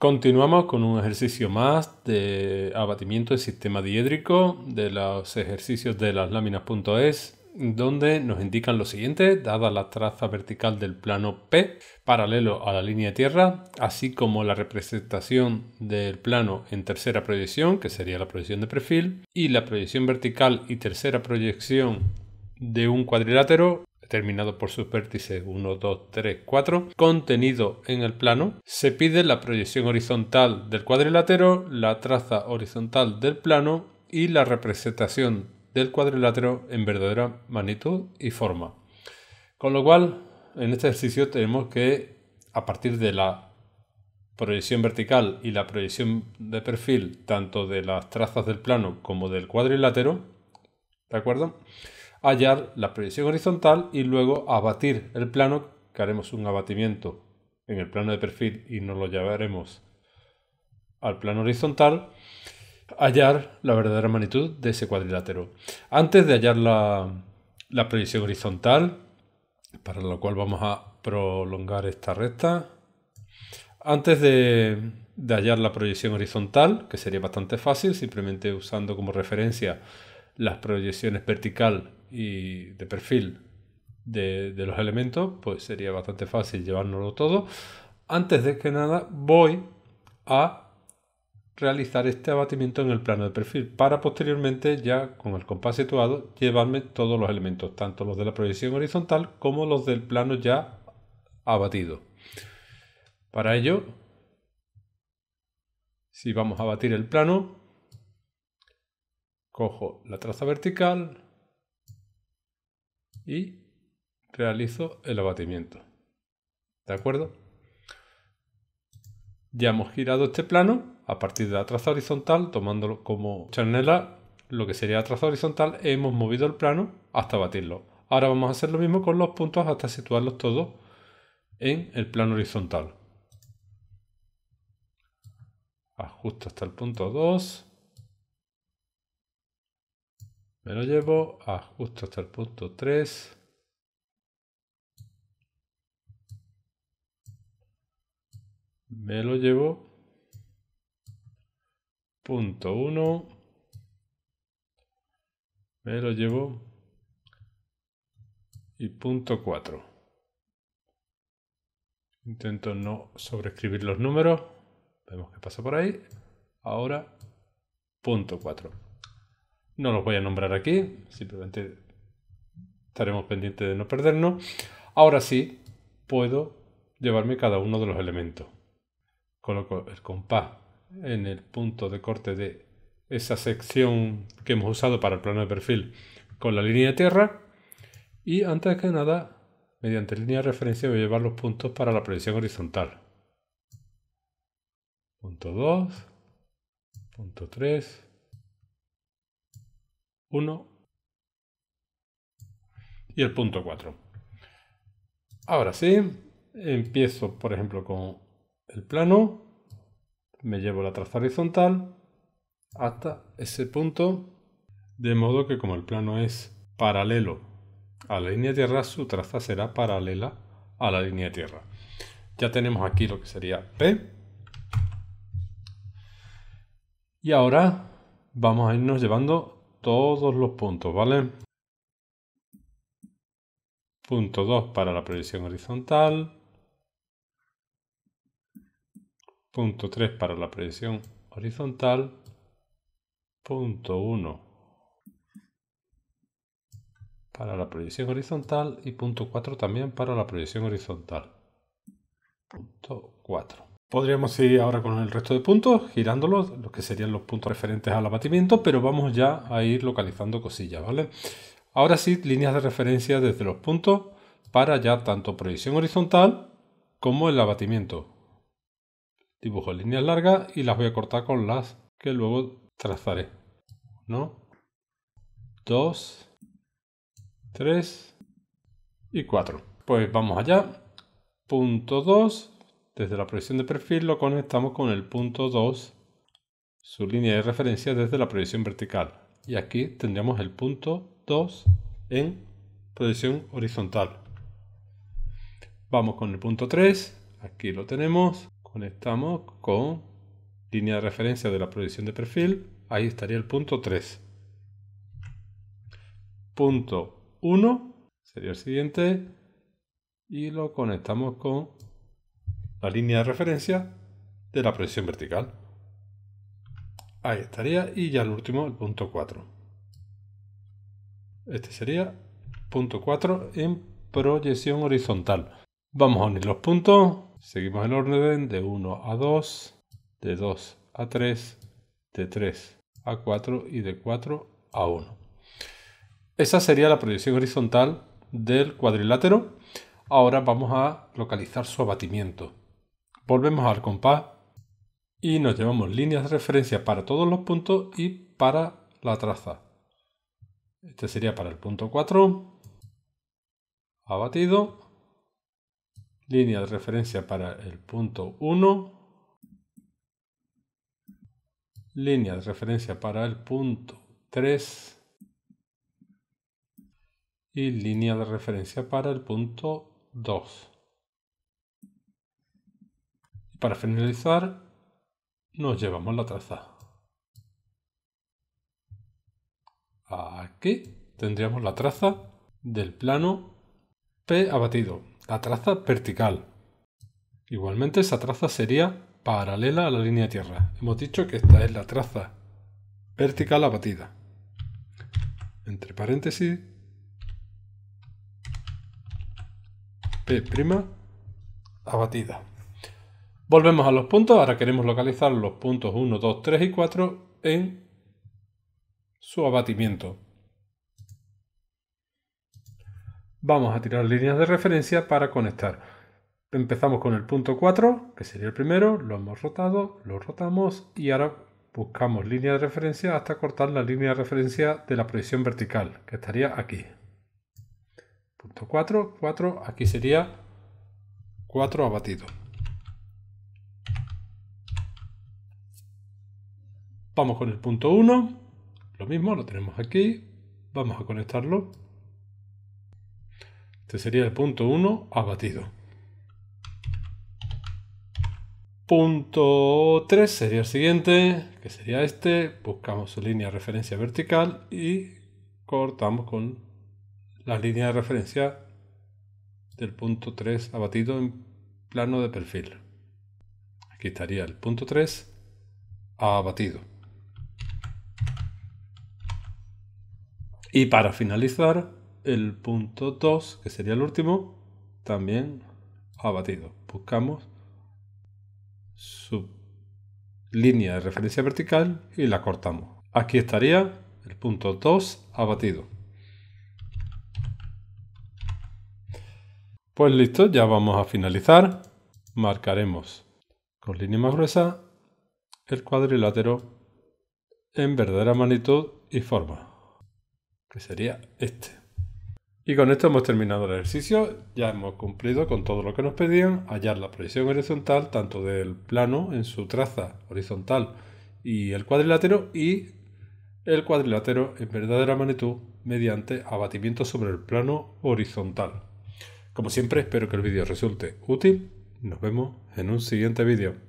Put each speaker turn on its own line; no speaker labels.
Continuamos con un ejercicio más de abatimiento del sistema diédrico de los ejercicios de las láminas.es donde nos indican lo siguiente, dada la traza vertical del plano P paralelo a la línea de tierra, así como la representación del plano en tercera proyección, que sería la proyección de perfil, y la proyección vertical y tercera proyección de un cuadrilátero terminado por sus vértices 1, 2, 3, 4, contenido en el plano. Se pide la proyección horizontal del cuadrilátero, la traza horizontal del plano y la representación del cuadrilátero en verdadera magnitud y forma. Con lo cual, en este ejercicio tenemos que, a partir de la proyección vertical y la proyección de perfil, tanto de las trazas del plano como del cuadrilátero, ¿de acuerdo? hallar la proyección horizontal y luego abatir el plano, que haremos un abatimiento en el plano de perfil y nos lo llevaremos al plano horizontal, hallar la verdadera magnitud de ese cuadrilátero. Antes de hallar la, proyección horizontal, para lo cual vamos a prolongar esta recta, antes de, de hallar la proyección horizontal, que sería bastante fácil, simplemente usando como referencia las proyecciones vertical y de perfil de, los elementos, pues sería bastante fácil llevárnoslo todo. Antes de que nada, voy a realizar este abatimiento en el plano de perfil para posteriormente ya con el compás situado llevarme todos los elementos, tanto los de la proyección horizontal como los del plano ya abatido. Para ello, si vamos a batir el plano, cojo la traza vertical, y realizo el abatimiento. ¿De acuerdo? Ya hemos girado este plano a partir de la traza horizontal, tomándolo como charnela, lo que sería la traza horizontal, hemos movido el plano hasta abatirlo. Ahora vamos a hacer lo mismo con los puntos hasta situarlos todos en el plano horizontal. Ajusto hasta el punto 2. Me lo llevo a ah, justo hasta el punto 3. Me lo llevo. Punto 1. Me lo llevo. Y punto 4. Intento no sobreescribir los números. Vemos qué pasa por ahí. Ahora, punto 4. No los voy a nombrar aquí, simplemente estaremos pendientes de no perdernos. Ahora sí, puedo llevarme cada uno de los elementos. Coloco el compás en el punto de corte de esa sección que hemos usado para el plano de perfil con la línea de tierra y antes que nada, mediante línea de referencia voy a llevar los puntos para la proyección horizontal. Punto 2, punto 3, 1 y el punto 4. Ahora sí, empiezo por ejemplo con el plano, me llevo la traza horizontal hasta ese punto, de modo que como el plano es paralelo a la línea de tierra, su traza será paralela a la línea de tierra. Ya tenemos aquí lo que sería P. Y ahora vamos a irnos llevando todos los puntos, ¿vale? Punto 2 para la proyección horizontal. Punto 3 para la proyección horizontal. Punto 1 para la proyección horizontal y punto 4 también para la proyección horizontal. Punto 4. Podríamos ir ahora con el resto de puntos, girándolos, los que serían los puntos referentes al abatimiento, pero vamos ya a ir localizando cosillas, ¿vale? Ahora sí, líneas de referencia desde los puntos para ya tanto proyección horizontal como el abatimiento. Dibujo líneas largas y las voy a cortar con las que luego trazaré. ¿no? 2, 3 y 4. Pues vamos allá. Punto 2, desde la proyección de perfil lo conectamos con el punto 2, su línea de referencia desde la proyección vertical. Y aquí tendríamos el punto 2 en proyección horizontal. Vamos con el punto 3, aquí lo tenemos, conectamos con línea de referencia de la proyección de perfil, ahí estaría el punto 3. Punto 1 sería el siguiente y lo conectamos con la línea de referencia de la proyección vertical. Ahí estaría y ya el último, el punto 4. Este sería punto 4 en proyección horizontal. Vamos a unir los puntos. Seguimos el orden de 1 a 2, de 2 a 3, de 3 a 4 y de 4 a 1. Esa sería la proyección horizontal del cuadrilátero. Ahora vamos a localizar su abatimiento volvemos al compás y nos llevamos líneas de referencia para todos los puntos y para la traza. Este sería para el punto 4, abatido, línea de referencia para el punto 1, línea de referencia para el punto 3 y línea de referencia para el punto 2. Para finalizar, nos llevamos la traza. Aquí tendríamos la traza del plano P abatido, la traza vertical. Igualmente esa traza sería paralela a la línea de tierra. Hemos dicho que esta es la traza vertical abatida. Entre paréntesis, P' abatida. Volvemos a los puntos. Ahora queremos localizar los puntos 1, 2, 3 y 4 en su abatimiento. Vamos a tirar líneas de referencia para conectar. Empezamos con el punto 4, que sería el primero, lo hemos rotado, lo rotamos y ahora buscamos línea de referencia hasta cortar la línea de referencia de la proyección vertical, que estaría aquí. Punto 4, 4, aquí sería 4 abatido. Vamos con el punto 1. Lo mismo, lo tenemos aquí. Vamos a conectarlo. Este sería el punto 1 abatido. Punto 3 sería el siguiente, que sería este. Buscamos su línea de referencia vertical y cortamos con la línea de referencia del punto 3 abatido en plano de perfil. Aquí estaría el punto 3 abatido. Y para finalizar, el punto 2, que sería el último, también abatido. Buscamos su línea de referencia vertical y la cortamos. Aquí estaría el punto 2 abatido. Pues listo, ya vamos a finalizar. Marcaremos con línea más gruesa el cuadrilátero en verdadera magnitud y forma que sería este. Y con esto hemos terminado el ejercicio, ya hemos cumplido con todo lo que nos pedían, hallar la proyección horizontal tanto del plano en su traza horizontal y el cuadrilátero y el cuadrilátero en verdadera magnitud mediante abatimiento sobre el plano horizontal. Como siempre espero que el vídeo resulte útil, nos vemos en un siguiente vídeo.